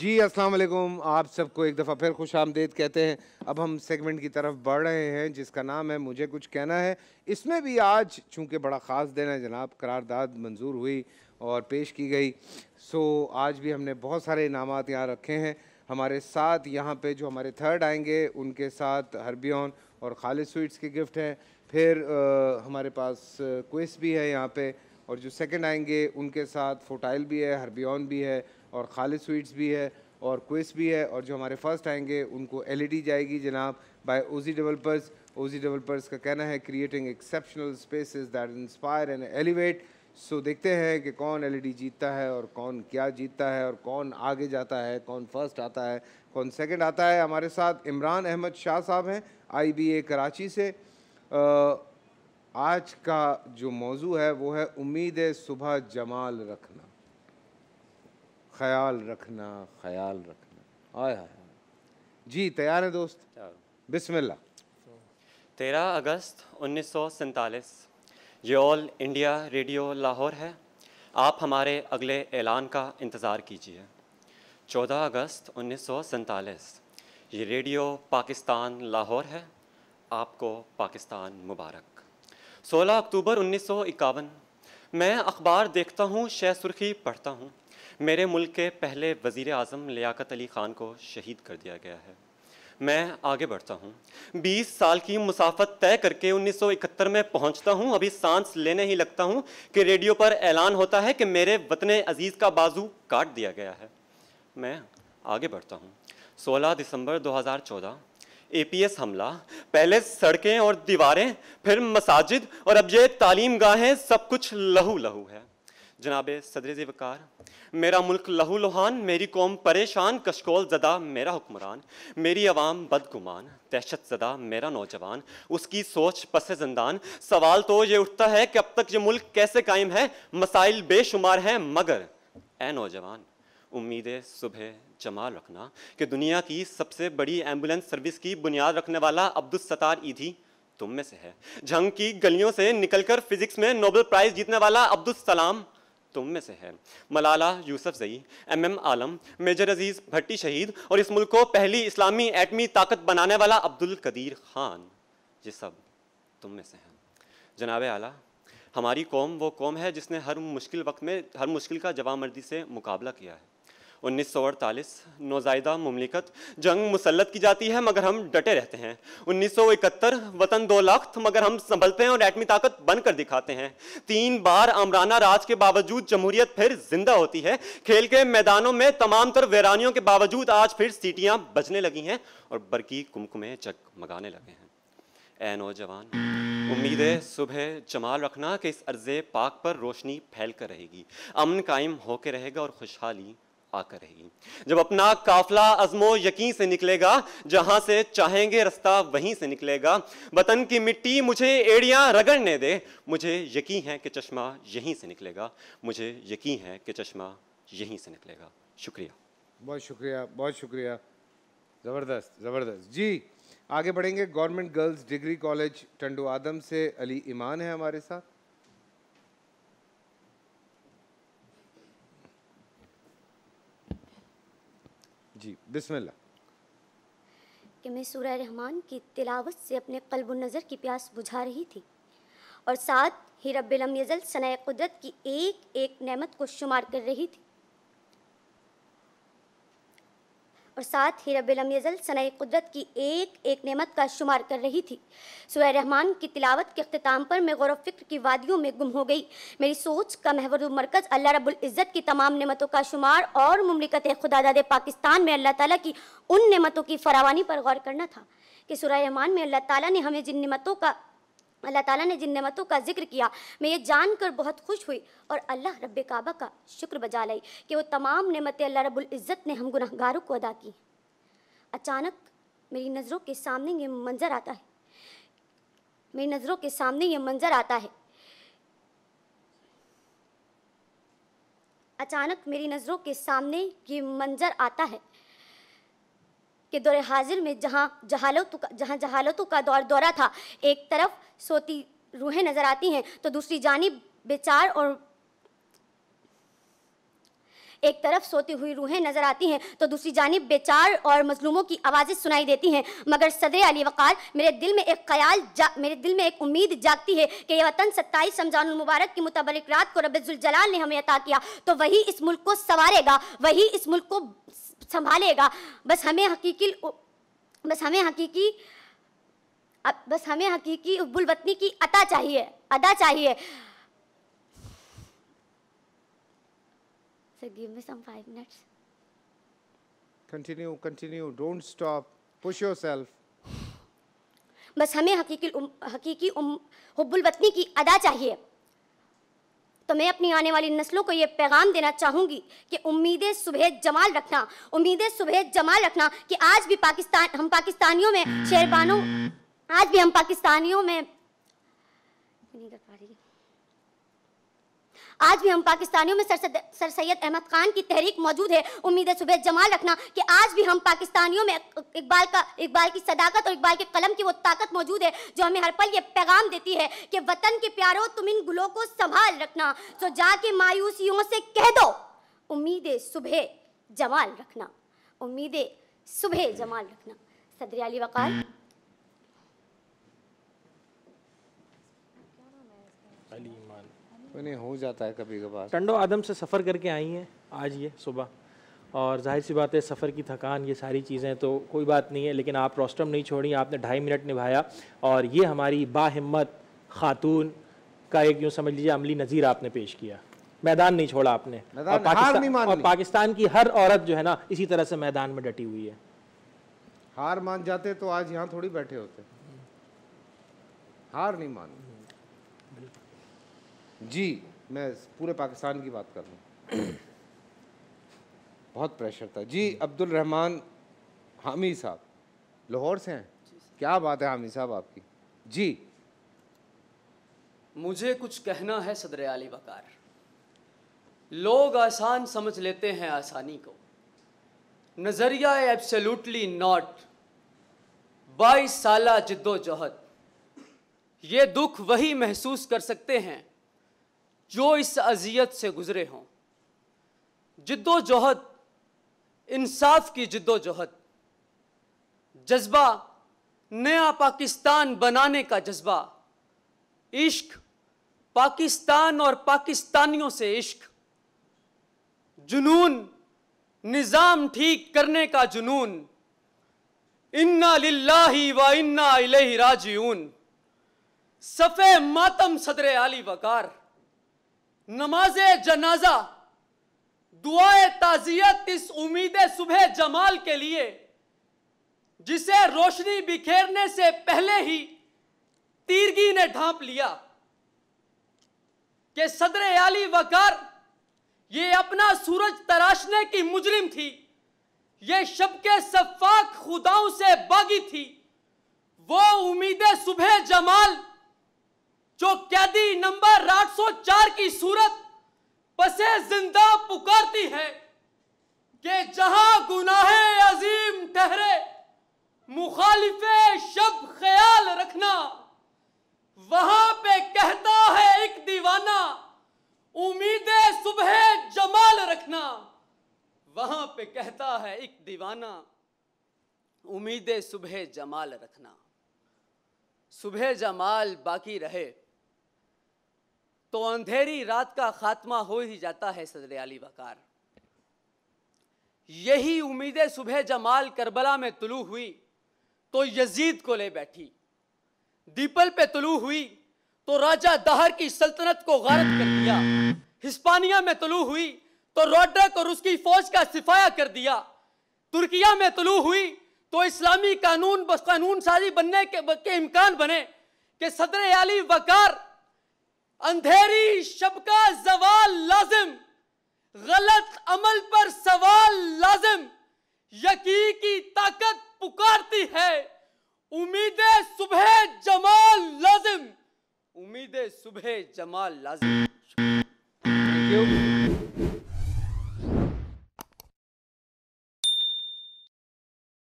जी अस्सलाम वालेकुम आप सबको एक दफ़ा फिर खुश आमदेद कहते हैं अब हम सेगमेंट की तरफ बढ़ रहे हैं जिसका नाम है मुझे कुछ कहना है इसमें भी आज चूंकि बड़ा ख़ास दिन है जनाब करारदाद मंजूर हुई और पेश की गई सो आज भी हमने बहुत सारे इनाम यहाँ रखे हैं हमारे साथ यहाँ पे जो हमारे थर्ड आएंगे उनके साथ हरबियन और खालिद स्वीट्स के गिफ्ट हैं फिर आ, हमारे पास क्विस भी है यहाँ पर और जो सेकेंड आएंगे उनके साथ फोटाइल भी है हरबियन भी है और खालिद स्वीट्स भी है और क्विस भी है और जो हमारे फर्स्ट आएंगे उनको एलईडी e जाएगी जनाब by OG developers OG developers का कहना है creating exceptional spaces that inspire and elevate so देखते हैं कि कौन एलईडी e जीतता है और कौन क्या जीतता है और कौन आगे जाता है कौन फर्स्ट आता है कौन सेकंड आता है हमारे साथ इमरान अहमद शाह साहब हैं आईबीए कराची से आज का जो मौजू है वो है उम्मीद सुबह जमाल रखना ख्याल रखना ख्याल रखना आय हाय जी तैयार है दोस्त बिस्मिल्लाह तेरह अगस्त उन्नीस ये ऑल इंडिया रेडियो लाहौर है आप हमारे अगले ऐलान का इंतज़ार कीजिए 14 अगस्त उन्नीस ये रेडियो पाकिस्तान लाहौर है आपको पाकिस्तान मुबारक 16 अक्टूबर उन्नीस मैं अखबार देखता हूँ शह सुर्खी पढ़ता हूँ मेरे मुल्क के पहले वज़ी अजम लियाकत अली ख़ान को शहीद कर दिया गया है मैं आगे बढ़ता हूँ 20 साल की मुसाफत तय करके 1971 में पहुँचता हूँ अभी सांस लेने ही लगता हूँ कि रेडियो पर ऐलान होता है कि मेरे वतन अजीज़ का बाजू काट दिया गया है मैं आगे बढ़ता हूँ 16 दिसंबर 2014 एपीएस हमला पहले सड़कें और दीवारें फिर मसाजिद और अब ये तालीम गाहें सब कुछ लहू लहू है जनाब सदर वकार मेरा मुल्क लहू लुहान मेरी कौम परेशान कशकोल ज़दा मेरा हुक्मरान मेरी आवाम बदगुमान दहशत ज़दा मेरा नौजवान उसकी सोच पस जंदान सवाल तो ये उठता है कि अब तक ये मुल्क कैसे कायम है मसाइल बेशुमार हैं मगर ए नौजवान उम्मीद सुबह जमाल रखना कि दुनिया की सबसे बड़ी एम्बुलेंस सर्विस की बुनियाद रखने वाला अब्दुलसतार ईदी तुम में से है जंग की गलियों से निकलकर फिजिक्स में नोबेल प्राइज जीतने वाला अब्दुल सलाम तुम में से है Malala Yousafzai M M Alam major Aziz Bhatti शहीद और इस मुल्क को पहली इस्लामी एटमी ताकत बनाने वाला अब्दुल कदीर खान ये सब तुम में से हैं जनाब आला हमारी कौम वो कौम है जिसने हर मुश्किल वक्त में हर मुश्किल का जवाब मर्दी से मुकाबला किया है उन्नीस सौ अड़तालीस नौजायदा ममलिकत जंग मुसलत की जाती है मगर हम डटे रहते हैं उन्नीस सौ इकहत्तर वतन दो लाख मगर हम संभलते हैं और एटमी ताकत बनकर दिखाते हैं तीन बार अमराना राज के बावजूद जमहूरियत फिर जिंदा होती है खेल के मैदानों में तमाम तर वैरानियों के बावजूद आज फिर सीटियाँ बजने लगी हैं और बरकी कुमकुमे जगमगाने लगे हैं ए नौजवान उम्मीद है सुबह जमाल रखना कि इस अर्ज़ पाक पर रोशनी फैल कर रहेगी अमन कायम होके रहेगा और खुशहाली आकर रहेगी जब अपना काफिला अजमो यकीन से निकलेगा जहां से चाहेंगे रास्ता वहीं से निकलेगा वतन की मिट्टी मुझे एड़ियां रगड़ने दे मुझे यकीन है कि चश्मा यहीं से निकलेगा मुझे यकीन है कि चश्मा यहीं से निकलेगा शुक्रिया बहुत शुक्रिया बहुत शुक्रिया ज़बरदस्त ज़बरदस्त जी आगे बढ़ेंगे government girls degree college Tando Adam से अली ईमान है हमारे साथ जी बिस्मिल्लाह कि मैं सूरह रहमान की तिलावत से अपने कल्ब नज़र की प्यास बुझा रही थी और साथ ही रबिलम यजल सनाए कुदरत की एक एक नेमत को शुमार कर रही थी और साथ ही रबीजल सनाई कुदरत की एक एक नेमत का शुमार कर रही थी सुबह रहमान की तिलावत के अख्ताम पर मैं गौरव फिक्र की वादियों में गुम हो गई मेरी सोच का महवर मरकज़ अल्लाह रबुल्ज़त की तमाम नेमतों का शुमार और ममलिकत खुदादाद पाकिस्तान में अल्लाह ताली की उन नेमतों की फरावानी पर गौर करना था कि सुरह रहमान में अल्लाह ताली ने हमें जिन नमतों का अल्लाह ताला ने जिन नमतों का जिक्र किया मैं ये जानकर बहुत खुश हुई और अल्लाह रब काबा का शुक्र बजा लाई कि वो तमाम नमतें अल्लाह रब्बुल इज़्ज़त ने हम गुनाहगारों को अदा की अचानक मेरी नज़रों के सामने ये मंज़र आता है मेरी नज़रों के सामने ये मंज़र आता है अचानक मेरी नज़रों के सामने ये मंज़र आता है के दौर हाजिर में जहाँ जहालत जहाँ जहालतों का दौर दौरा था एक तरफ सोती रूहें नज़र आती हैं तो दूसरी जानी बेचार और एक तरफ सोती हुई रूहें नजर आती हैं तो दूसरी जानब बेचार और मजलूमों की आवाज़ें सुनाई देती हैं मगर सदर अली वक़ार मेरे दिल में एक ख्याल मेरे दिल में एक उम्मीद जागती है कि यह वतन सत्ताईस मुबारक की मुतबरक रात को रबजुलजलाल ने हमें अता किया तो वही इस मुल्क को संवारेगा वही इस मुल्क को संभालेगा बस हमें हकीकी बस हमें हकीकी बस हमें हकीकी उब्बुल वतनी की अता चाहिए अदा चाहिए sir give me some five minutes continue continue don't stop push yourself बस हमें हकीकी हकीकी हब्बुल वतनी की अदा चाहिए तो मैं अपनी आने वाली नस्लों को ये पैगाम देना चाहूँगी कि उम्मीदें सुबह जमाल रखना उम्मीदें सुबह जमाल रखना कि आज भी पाकिस्तान हम पाकिस्तानियों में शेरबानों आज भी हम पाकिस्तानियों में नहीं कर पा रही आज भी हम पाकिस्तानियों में सर, सर सैयद अहमद खान की तहरीक मौजूद है उम्मीद है सुबह जमाल रखना कि आज भी हम पाकिस्तानियों में इकबाल का इकबाल की सदाकत और इकबाल के कलम की वो ताकत मौजूद है जो हमें हर पल ये पैगाम देती है कि वतन के प्यारो तुम इन गुलों को संभाल रखना तो जाके मायूसियों से कह दो उम्मीद सुबह जमाल रखना उम्मीद सुबह जमाल रखना सदर अली वकार नहीं हो जाता है कभी कभार टंडो आदम से सफ़र करके आई हैं आज ये सुबह और जाहिर सी बात है सफ़र की थकान ये सारी चीज़ें तो कोई बात नहीं है लेकिन आप रोस्टम नहीं छोड़ी आपने ढाई मिनट निभाया और ये हमारी बाहिम्मत खातून का एक यूँ समझ लीजिए अमली नज़ीर आपने पेश किया मैदान नहीं छोड़ा आपने और पाकिस्तान, नहीं और पाकिस्तान की हर औरत जो है ना इसी तरह से मैदान में डटी हुई है हार मान जाते तो आज यहाँ थोड़ी बैठे होते हार नहीं मानी जी मैं पूरे पाकिस्तान की बात कर रहा हूँ बहुत प्रेशर था जी अब्दुल रहमान हामी साहब लाहौर से हैं क्या बात है हामी साहब आपकी जी मुझे कुछ कहना है सदर आली वकार लोग आसान समझ लेते हैं आसानी को नज़रिया एब्सोल्युटली नॉट बाईस साल जिद्दोजहद ये दुख वही महसूस कर सकते हैं जो इस अजियत से गुजरे हों जिद्दोजहद इंसाफ की जिद्दोजहद जज्बा नया पाकिस्तान बनाने का जज्बा इश्क पाकिस्तान और पाकिस्तानियों से इश्क जुनून निज़ाम ठीक करने का जुनून इन्ना लिल्लाही व इन्ना इलेही राजून सफ़े मातम सदर आली वकार नमाज जनाजा दुआ ताज़ियत इस उम्मीद सुबह जमाल के लिए जिसे रोशनी बिखेरने से पहले ही तीरगी ने ढांप लिया कि सदर आली वकार ये अपना सूरज तराशने की मुजरिम थी ये शब के सफाक खुदाओं से बागी थी वो उम्मीद सुबह जमाल जो कैदी नंबर 804 की सूरत पसे जिंदा पुकारती है कि जहां गुनाहे अजीम ठहरे मुखालिफे शब ख्याल रखना वहां पे कहता है एक दीवाना उम्मीद सुबह जमाल रखना वहां पे कहता है एक दीवाना उम्मीद सुबह जमाल रखना सुबह जमाल बाकी रहे तो अंधेरी रात का खात्मा हो ही जाता है सदर अली वकार यही उम्मीदें सुबह जमाल करबला में तुलू हुई तो यजीद को ले बैठी दीपल पे तुलू हुई तो राजा दहर की सल्तनत को गारत कर दिया हिस्पानिया में तुलू हुई तो रोड्रक और उसकी फौज का सिफाया कर दिया तुर्किया में तुलू हुई तो इस्लामी कानून कानून साजी बनने के, के इम्कान बने कि सदर अली वकार अंधेरी शब का जवाल लाजिम गलत अमल पर सवाल लाजिम यकी की ताकत पुकारती है उम्मीद सुबह जमाल लाजिम उम्मीद सुबह जमाल लाजिम